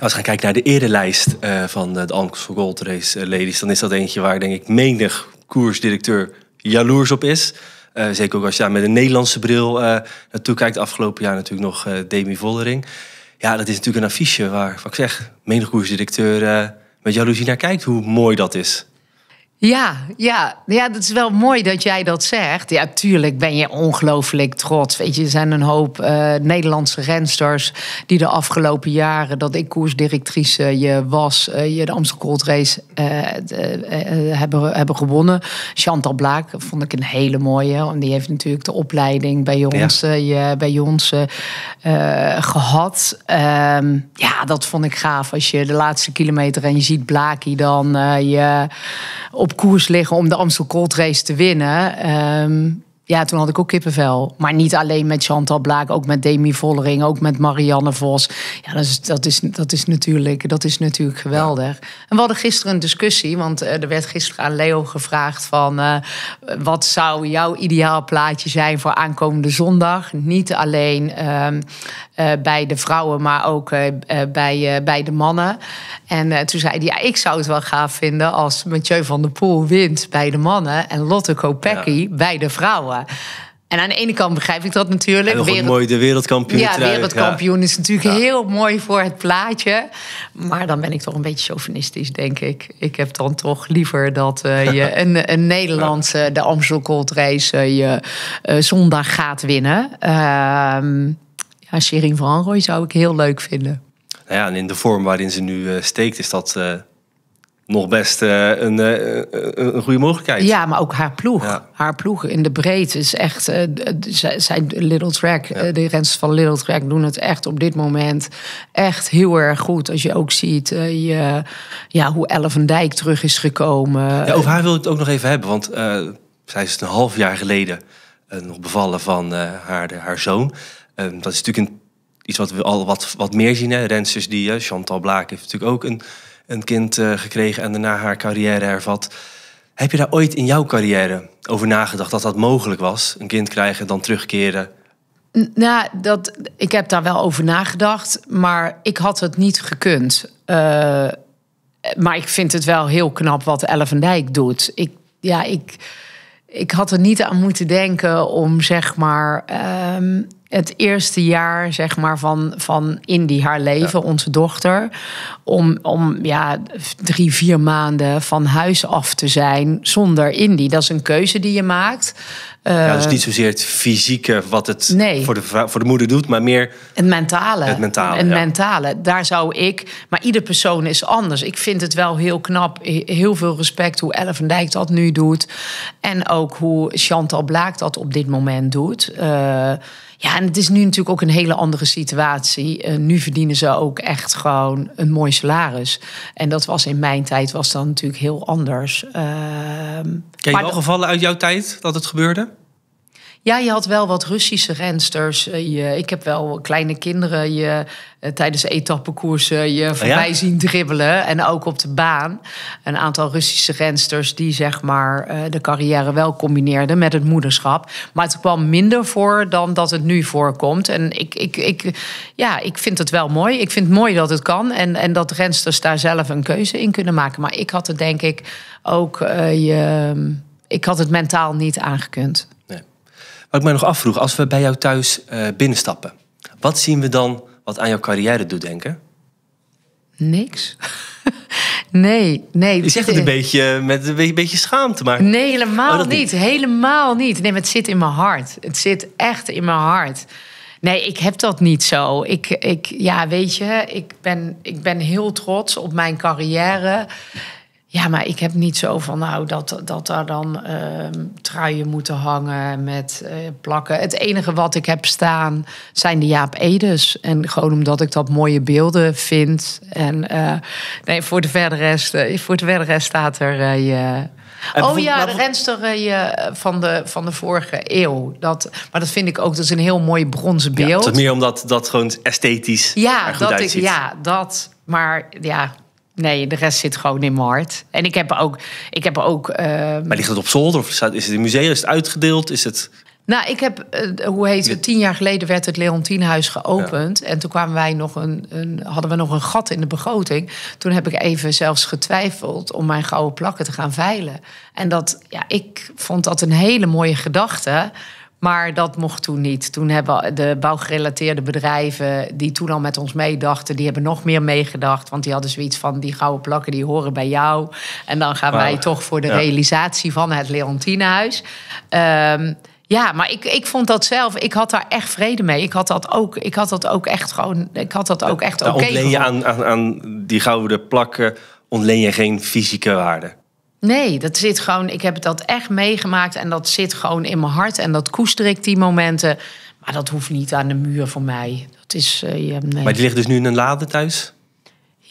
Als we gaan kijken naar de erelijst uh, van de Amstel Gold Race Ladies... dan is dat eentje waar, denk ik, menig koersdirecteur jaloers op is. zeker ook als je daar met een Nederlandse bril naartoe kijkt. Afgelopen jaar natuurlijk nog Demi Vollering. Ja, dat is natuurlijk een affiche waar, wat ik zeg, menig koersdirecteur... met jaloezie naar kijkt, hoe mooi dat is. Ja, ja, ja, dat is wel mooi dat jij dat zegt. Ja, tuurlijk ben je ongelooflijk trots. Weet je, er zijn een hoop eh, Nederlandse rensters die de afgelopen jaren dat ik koersdirectrice je was, eh, je de Amstel Gold Race eh, hebben, hebben gewonnen. Chantal Blaak vond ik een hele mooie. en die heeft natuurlijk de opleiding bij ons, je, bij ons gehad. Ehm, ja, dat vond ik gaaf. Als je de laatste kilometer en je ziet Blaakie dan je op koers liggen om de Amstel Cold Race te winnen. Ehm, ja, toen had ik ook kippenvel. Maar niet alleen met Chantal Blaak, ook met Demi Vollering, ook met Marianne Vos. Ja, dat is, dat is, dat is, natuurlijk, dat is natuurlijk geweldig. En we hadden gisteren een discussie, want eh, er werd gisteren aan Leo gevraagd van... Eh, wat zou jouw ideaal plaatje zijn voor aankomende zondag? Niet alleen ehm, eh, bij de vrouwen, maar ook bij, bij de mannen. En toen zei hij, ja, ik zou het wel gaaf vinden als Mathieu van der Poel wint bij de mannen... en Lotte Kopecky bij de vrouwen. Eh, en aan de ene kant begrijp ik dat natuurlijk. En mooi de wereldkampioen. Ja, wereldkampioen is natuurlijk heel mooi voor het plaatje. Maar dan ben ik toch een beetje chauvinistisch, denk ik. Ik heb dan toch liever dat eh, je een, een Nederlandse, eh, de Amstel Gold Race, je zondag gaat winnen. Ehm, ja, van Rooij zou ik heel leuk vinden. Nou ja, en in de vorm waarin ze nu steekt, is dat nog best eh, eh, een, een goede mogelijkheid. Ja, maar ook haar ploeg. Haar ploeg in de breedte is echt... Uh, Little Track, de renners van Little Track doen het echt op dit moment echt heel erg goed. Als je ook ziet je, ja, hoe Elvendijk terug is gekomen. Ja, over haar wil ik het ook nog even hebben. Want zij is een half jaar geleden nog bevallen van haar, de, haar zoon. Ehm, dat is natuurlijk een, iets wat we al wat, wat meer zien. Hè. die, Chantal Blaak heeft natuurlijk ook een een kind eh, gekregen en daarna haar carrière hervat. Heb je daar ooit in jouw carrière over nagedacht dat dat mogelijk was? Een kind krijgen, dan terugkeren? Nou, dat, ik heb daar wel over nagedacht, maar ik had het niet gekund. Eh, maar ik vind het wel heel knap wat Elle van Dijk doet. Ik, ja, ik, ik had er niet aan moeten denken om zeg maar ehm, het eerste jaar zeg maar, van, van Indy, haar leven, onze dochter. Om, om ja, drie, vier maanden van huis af te zijn zonder Indy. Dat is een keuze die je maakt. Ja, dus eh, niet zozeer het fysieke wat het nee. voor, de, voor de moeder doet, maar meer het mentale. Het mentale. Het mentale. Daar zou ik, maar ieder persoon is anders. Ik vind het wel heel knap, heel veel respect hoe Ellen van Dijk dat nu doet. En ook hoe Chantal Blaak dat op dit moment doet. Eh, ja, en het is nu natuurlijk ook een hele andere situatie. Eh, nu verdienen ze ook echt gewoon een mooi salaris. En dat was in mijn tijd was dan natuurlijk heel anders. Uh, Ken je wel gevallen uit jouw tijd dat het gebeurde? Ja, je had wel wat Russische rensters. Eh, je, ik heb wel kleine kinderen je, eh, tijdens etappekoersen je voorbij zien dribbelen. En ook op de baan. Een aantal Russische rensters die zeg maar eh, de carrière wel combineerden met het moederschap. Maar het kwam minder voor dan dat het nu voorkomt. En ik, ik, ik, ja, ik vind het wel mooi. Ik vind het mooi dat het kan. En, en dat rensters daar zelf een keuze in kunnen maken. Maar ik had het denk ik ook... je, ik had het mentaal niet aangekund. Wat ik mij nog afvroeg, als we bij jou thuis eh, binnenstappen, wat zien we dan wat aan jouw carrière doet denken? Niks. nee, nee. Je zegt een beetje met een beetje, schaamte, maar... Nee, helemaal oh, niet. Helemaal niet. Nee, maar het zit in mijn hart. Het zit echt in mijn hart. Nee, ik heb dat niet zo. Ik, ik, ja, weet je, ik ben, ik ben heel trots op mijn carrière. Ja, maar ik heb niet zo van, nou, dat, dat daar dan uh, truien moeten hangen met eh, plakken. Het enige wat ik heb staan zijn de Jaap Edes. En gewoon omdat ik dat mooie beelden vind. En eh, nee, voor de verdere rest, eh, voor de verdere rest staat er je... Oh ja, de renster van, de, van de vorige eeuw. Dat, maar dat vind ik ook, dat is een heel mooi bronzen beeld. Ja, meer omdat dat gewoon esthetisch ja, dat uitziet. ja, dat. Maar ja, Nee, de rest zit gewoon in mijn En ik heb ook. Ik heb ook eh, Maar ligt het op zolder? Of is het in museum? Is het uitgedeeld? Is het. Nou, ik heb, eh, hoe heet het, tien jaar geleden werd het Leontienhuis geopend. En toen kwamen wij nog een, een, hadden we nog een gat in de begroting. Toen heb ik even zelfs getwijfeld om mijn gouden plakken te gaan veilen. En dat, ja, ik vond dat een hele mooie gedachte. Maar dat mocht toen niet. Toen hebben de bouwgerelateerde bedrijven die toen al met ons meedachten, die hebben nog meer meegedacht. Want die hadden zoiets van die gouden plakken die horen bij jou. En dan gaan wij toch voor de realisatie van het Leontinehuis. Ehm, ja, maar ik, ik vond dat zelf. Ik had daar echt vrede mee. Ik had dat ook, ik had dat ook echt gewoon. Ik had dat ook echt nou, oké. Okay ontleen je aan, aan, aan die gouden plakken ontleen je geen fysieke waarde. Nee, dat zit gewoon. Ik heb dat echt meegemaakt en dat zit gewoon in mijn hart. En dat koester ik die momenten. Maar dat hoeft niet aan de muur voor mij. Dat is, nee. Eh, maar die ligt dus nu in een lade thuis?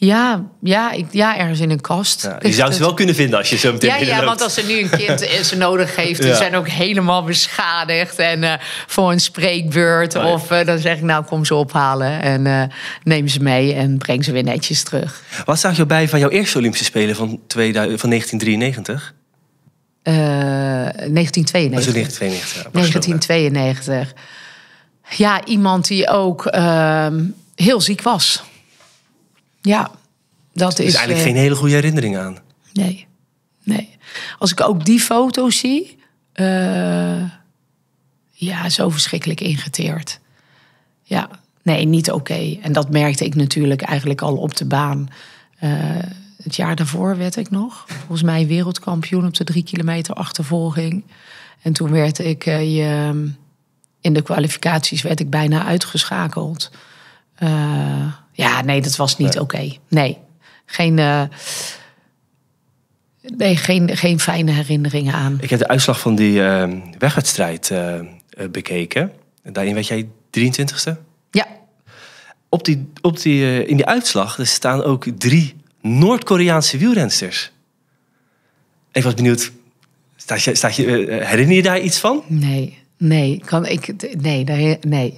Ja, ja, ik, ja ergens in een kast. je zou ze wel kunnen vinden als je zo meteen Ja, ja want als ze nu een kind ze nodig heeft... die zijn ook helemaal beschadigd en eh, voor een spreekbeurt. Oh, of eh, dan zeg ik, nou, kom ze ophalen en eh, neem ze mee... en breng ze weer netjes terug. Wat zag je bij van jouw eerste Olympische Spelen van, 2000, van 1993? 1992. 1992. 1992. Ja, iemand die ook ehm, heel ziek was. Ja, dat is. is eigenlijk eh, geen hele goede herinnering aan. Nee, nee. Als ik ook die foto's zie, eh, ja, zo verschrikkelijk ingeteerd. Ja, nee, niet oké. En dat merkte ik natuurlijk eigenlijk al op de baan. Eh, het jaar daarvoor werd ik nog, volgens mij, wereldkampioen op de drie kilometer achtervolging. En toen werd ik in de kwalificaties werd ik bijna uitgeschakeld. Eh, ja, nee, dat was niet oké. Nee, geen. Eh, nee, geen, geen fijne herinneringen aan. Ik heb de uitslag van die uh, ehm, wegwedstrijd eh, bekeken. Daarin werd jij 23ste? Ja. Op die, op die, in die uitslag staan ook drie Noord-Koreaanse wielrensters. Ik was benieuwd, staat je, staat je, herinner je daar iets van? Nee. Nee, kan ik, nee, nee, nee.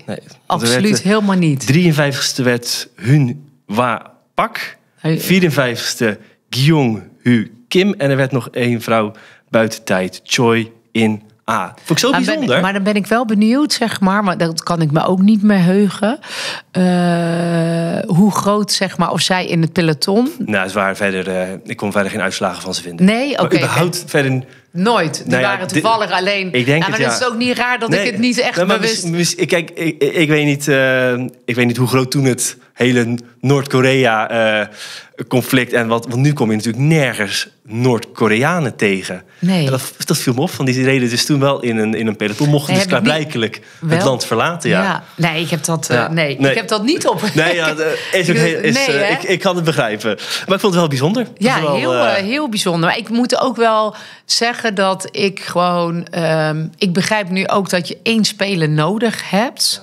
absoluut helemaal niet. 53ste werd Hun Wa Pak. 54ste Gyeong Hu Kim. En er werd nog één vrouw buiten tijd, Choi In Ah, vond zo bijzonder. maar dan ben ik wel benieuwd, zeg maar, maar dat kan ik me ook niet meer heugen. Uh, hoe groot, zeg maar, of zij in het peloton. Nou, het waren verder, uh, ik kon verder geen uitslagen van ze vinden. Nee, oké. Okay, überhaupt verder. Nooit. Die nou ja, waren toevallig alleen. Ik denk nou, maar het, ja. dat is ook niet raar dat ik het niet echt nou, bewust... Mis, mis, kijk, ik, ik, weet niet, uh, ik weet niet hoe groot toen het hele Noord-Korea-conflict. Eh, en wat, want nu kom je natuurlijk nergens Noord-Koreanen tegen. Nee. dat, dat viel me op, van die reden dus toen wel in een, in een peloton. Mochten nee, dus klaarblijkelijk het land verlaten. Ja. ja. Nee, ik heb dat, eh, nee, ik heb dat niet op. Nee, ja, is is, eh, ik, ik kan het begrijpen. Maar ik vond het wel bijzonder. Ja, heel, heel bijzonder. Maar ik moet ook wel zeggen dat ik gewoon... Ehm, ik begrijp nu ook dat je één speler nodig hebt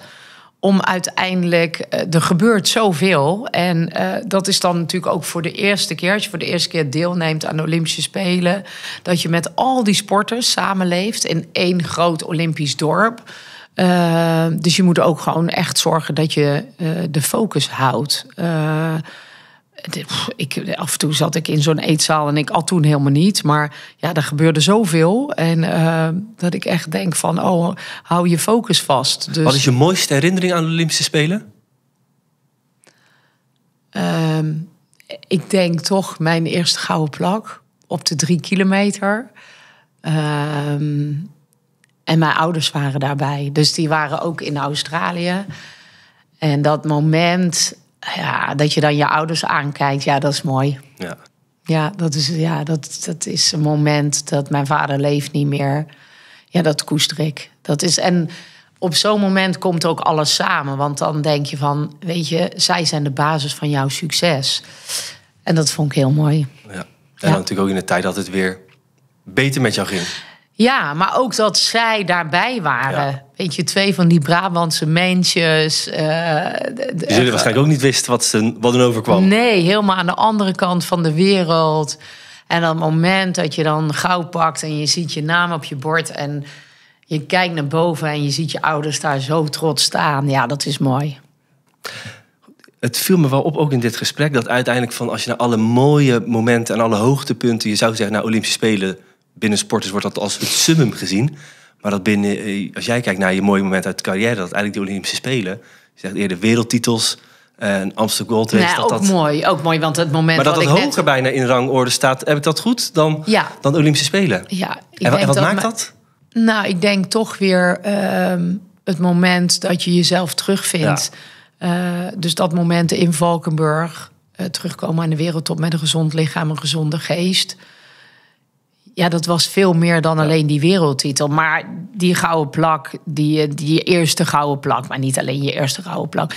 om uiteindelijk, eh, er gebeurt zoveel. En eh, dat is dan natuurlijk ook voor de eerste keer, als je voor de eerste keer deelneemt aan de Olympische Spelen, dat je met al die sporters samenleeft in één groot Olympisch dorp. Eh, dus je moet ook gewoon echt zorgen dat je de focus houdt ik, af en toe zat ik in zo'n eetzaal en ik at toen helemaal niet. Maar ja, er gebeurde zoveel. En eh, dat ik echt denk van, oh, hou je focus vast. Dus, Wat is je mooiste herinnering aan de Olympische Spelen? Ehm, ik denk toch mijn eerste gouden plak op de drie kilometer. Ehm, en mijn ouders waren daarbij. Dus die waren ook in Australië. En dat moment ja, dat je dan je ouders aankijkt, ja, dat is mooi. Ja, ja, dat, is, ja dat, dat is een moment dat mijn vader leeft niet meer. Ja, dat koester ik. Dat is, en op zo'n moment komt ook alles samen. Want dan denk je van, weet je, zij zijn de basis van jouw succes. En dat vond ik heel mooi. Ja. En natuurlijk ook in de tijd dat het weer beter met jou ging. Ja, maar ook dat zij daarbij waren. Ja. Weet je, twee van die Brabantse mensjes. Uh, eh, die waarschijnlijk ook niet wisten wat, ze, wat er overkwam. Nee, helemaal aan de andere kant van de wereld. En dat moment dat je dan gauw pakt en je ziet je naam op je bord... en je kijkt naar boven en je ziet je ouders daar zo trots staan. Ja, dat is mooi. Het viel me wel op, ook in dit gesprek, dat uiteindelijk van als je naar alle mooie momenten en alle hoogtepunten, je zou zeggen naar Olympische Spelen, binnen sporters wordt dat als het summum gezien. Maar dat binnen, eh, als jij kijkt naar je mooie moment uit de carrière, dat eigenlijk de Olympische Spelen, je zegt eerder wereldtitels, eh, en Amsterdam Gold Race. dat nou dat, ook mooi, ook mooi, want het moment Maar dat dat hoger bijna in rangorde staat, heb ik dat goed, dan, ja. dan de Olympische Spelen? Ja. Ik en, denk en wat maakt dat? Nou, ik denk toch weer ehm, het moment dat je jezelf terugvindt. Eh, dus dat moment in Valkenburg, terugkomen aan de wereldtop met een gezond lichaam, een gezonde geest... Ja, dat was veel meer dan alleen die wereldtitel. Maar die gouden plak, die, eh, die eerste gouden plak, maar niet alleen je eerste gouden plak.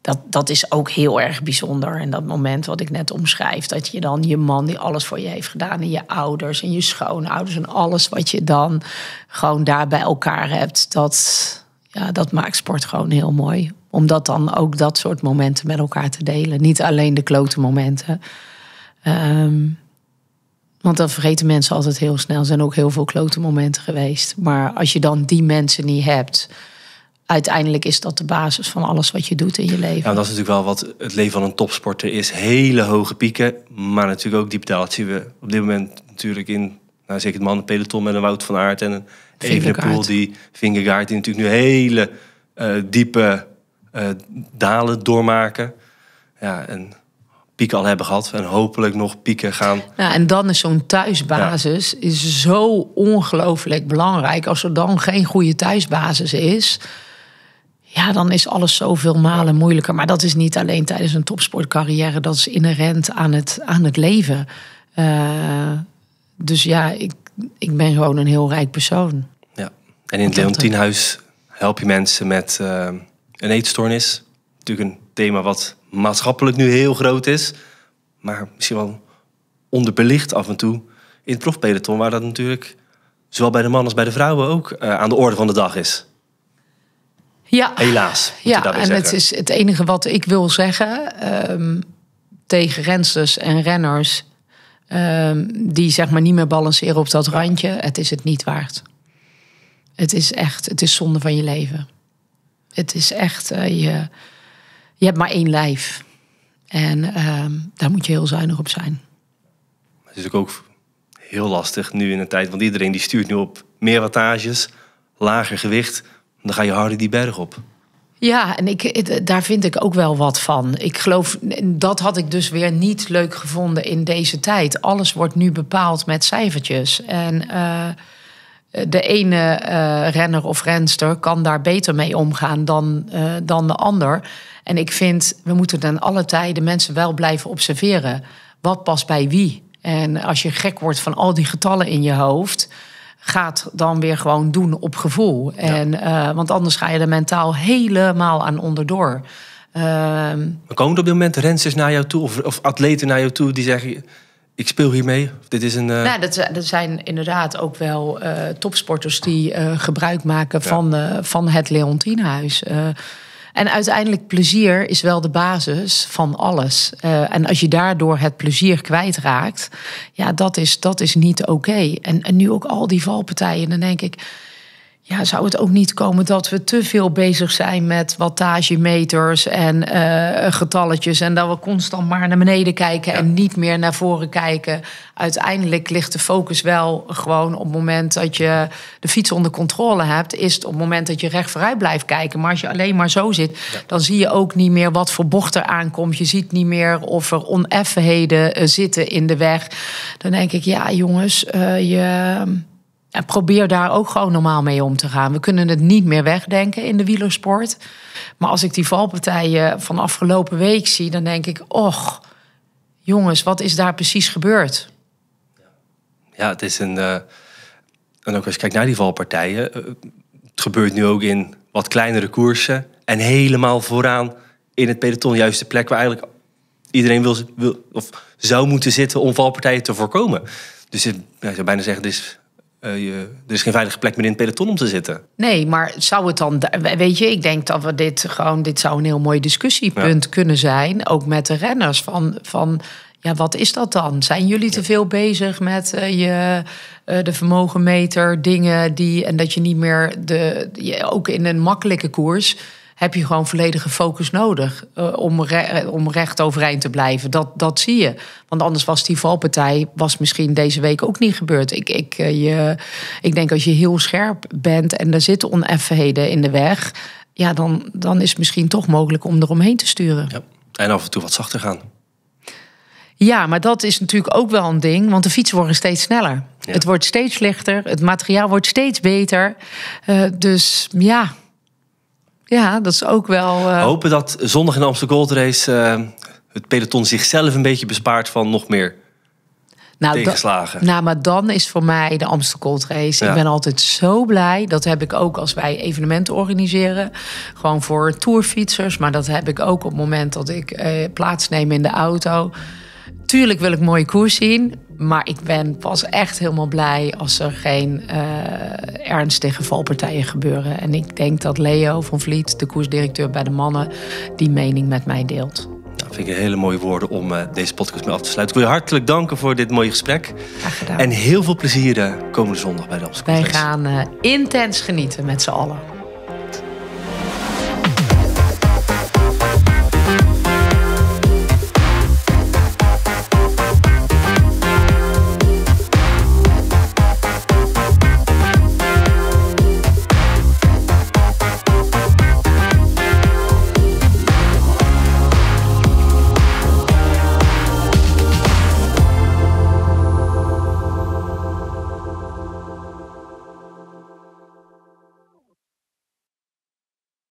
Dat, dat is ook heel erg bijzonder. En dat moment wat ik net omschrijf, dat je dan je man die alles voor je heeft gedaan, en je ouders en je schoonouders en alles wat je dan gewoon daar bij elkaar hebt, dat, ja, dat maakt sport gewoon heel mooi. Om dat dan ook dat soort momenten met elkaar te delen. Niet alleen de klote momenten. Um, want dat vergeten mensen altijd heel snel. Er zijn ook heel veel klote momenten geweest. Maar als je dan die mensen niet hebt, uiteindelijk is dat de basis van alles wat je doet in je leven. Ja, nou, dat is natuurlijk wel wat het leven van een topsporter is. Hele hoge pieken, maar natuurlijk ook diepe Dat zien we op dit moment natuurlijk in, nou, zeker het mannenpeloton met een Wout van Aert en een Evenepoel. Die Vingegaard, die natuurlijk nu hele eh, diepe eh, dalen doormaken. Ja, piek al hebben gehad en hopelijk nog pieken gaan. en dan is zo'n thuisbasis is zo ongelooflijk belangrijk. Als er dan geen goede thuisbasis is, ja, dan is alles zoveel malen moeilijker. Maar dat is niet alleen tijdens een topsportcarrière, dat is inherent aan het, aan het leven. Eh, dus ja, ik, ik ben gewoon een heel rijk persoon. Ja, en in het eh, Leontienhuis help je mensen met eh, een eetstoornis. Natuurlijk een thema wat maatschappelijk nu heel groot is. Maar misschien wel onderbelicht af en toe in het profpeloton, waar dat natuurlijk zowel bij de mannen als bij de vrouwen ook eh, aan de orde van de dag is. Ja, helaas. Ja, en het is het enige wat ik wil zeggen ehm, tegen rensters en renners. Ehm, die zeg maar niet meer balanceren op dat randje. Het is het niet waard. Het is echt, het is zonde van je leven. Het is echt, eh, je, je hebt maar één lijf. En ehm, daar moet je heel zuinig op zijn. Het is ook heel lastig nu in een tijd, want iedereen die stuurt nu op meer wattages, lager gewicht. Dan ga je harder die berg op. Ja, en ik, daar vind ik ook wel wat van. Ik geloof, dat had ik dus weer niet leuk gevonden in deze tijd. Alles wordt nu bepaald met cijfertjes. En eh, eh, de ene eh, renner of renster kan daar beter mee omgaan dan, eh, dan de ander. En ik vind, we moeten dan alle tijden mensen wel blijven observeren. Wat past bij wie? En als je gek wordt van al die getallen in je hoofd, gaat dan weer gewoon doen op gevoel. En, want anders ga je er mentaal helemaal aan onderdoor. Ehm, komen op dit moment renners naar jou toe of, of atleten naar jou toe die zeggen ik speel hiermee. Dit is een. Uh... Nou, dat, zijn inderdaad ook wel eh, topsporters die eh, gebruik maken van, van het Leontienhuis. en uiteindelijk plezier is wel de basis van alles. en als je daardoor het plezier kwijtraakt, ja, dat is, dat is niet oké. En, en nu ook al die valpartijen, dan denk ik ja, zou het ook niet komen dat we te veel bezig zijn met wattagemeters en eh, getalletjes. En dat we constant maar naar beneden kijken en niet meer naar voren kijken. Uiteindelijk ligt de focus wel gewoon op het moment dat je de fiets onder controle hebt. Is het op het moment dat je recht vooruit blijft kijken. Maar als je alleen maar zo zit, dan zie je ook niet meer wat voor bocht er aankomt. Je ziet niet meer of er oneffenheden eh, zitten in de weg. Dan denk ik, ja jongens, eh, je en probeer daar ook gewoon normaal mee om te gaan. We kunnen het niet meer wegdenken in de wielersport. Maar als ik die valpartijen van afgelopen week zie, dan denk ik: och, jongens, wat is daar precies gebeurd? Ja, het is een. Eh, en ook als kijk naar die valpartijen, eh, het gebeurt nu ook in wat kleinere koersen. En helemaal vooraan in het peloton, juist de plek waar eigenlijk iedereen wil, wil of zou moeten zitten om valpartijen te voorkomen. Dus ik zou bijna zeggen, het is eh, er is geen veilige plek meer in het peloton om te zitten. Nee, maar zou het dan. Weet je, ik denk dat we dit gewoon. Dit zou een heel mooi discussiepunt kunnen zijn. Ook met de renners. Van, van ja, wat is dat dan? Zijn jullie te veel bezig met eh, je, eh, de vermogenmeter, dingen die. En dat je niet meer. De, ook in een makkelijke koers heb je gewoon volledige focus nodig eh, om, eh, om recht overeind te blijven. Dat, dat zie je. Want anders was die valpartij was misschien deze week ook niet gebeurd. Ik, ik, eh, je, ik denk als je heel scherp bent en er zitten oneffenheden in de weg, ja, dan, dan is het misschien toch mogelijk om eromheen te sturen. Ja. En af en toe wat zachter gaan. Ja, maar dat is natuurlijk ook wel een ding, want de fietsen worden steeds sneller. Het wordt steeds lichter, het materiaal wordt steeds beter. dus ja, ja, dat is ook wel. Uh... Hopen dat zondag in de Amsterdam Gold Race eh, het peloton zichzelf een beetje bespaart van nog meer nou, tegenslagen. Nou, maar dan is voor mij de Amsterdam Gold Race. Ik ben altijd zo blij. Dat heb ik ook als wij evenementen organiseren. Gewoon voor tourfietsers. Maar dat heb ik ook op het moment dat ik plaats eh, plaatsneem in de auto. Tuurlijk wil ik mooie koers zien. Maar ik ben pas echt helemaal blij als er geen eh, ernstige valpartijen gebeuren. En ik denk dat Leo van Vliet, de koersdirecteur bij de mannen, die mening met mij deelt. Dat vind ik hele mooie woorden om eh, deze podcast mee af te sluiten. Ik wil je hartelijk danken voor dit mooie gesprek. Graag gedaan. En heel veel plezier eh, komende zondag bij de Amsterdam. Wij gaan intens genieten met z'n allen.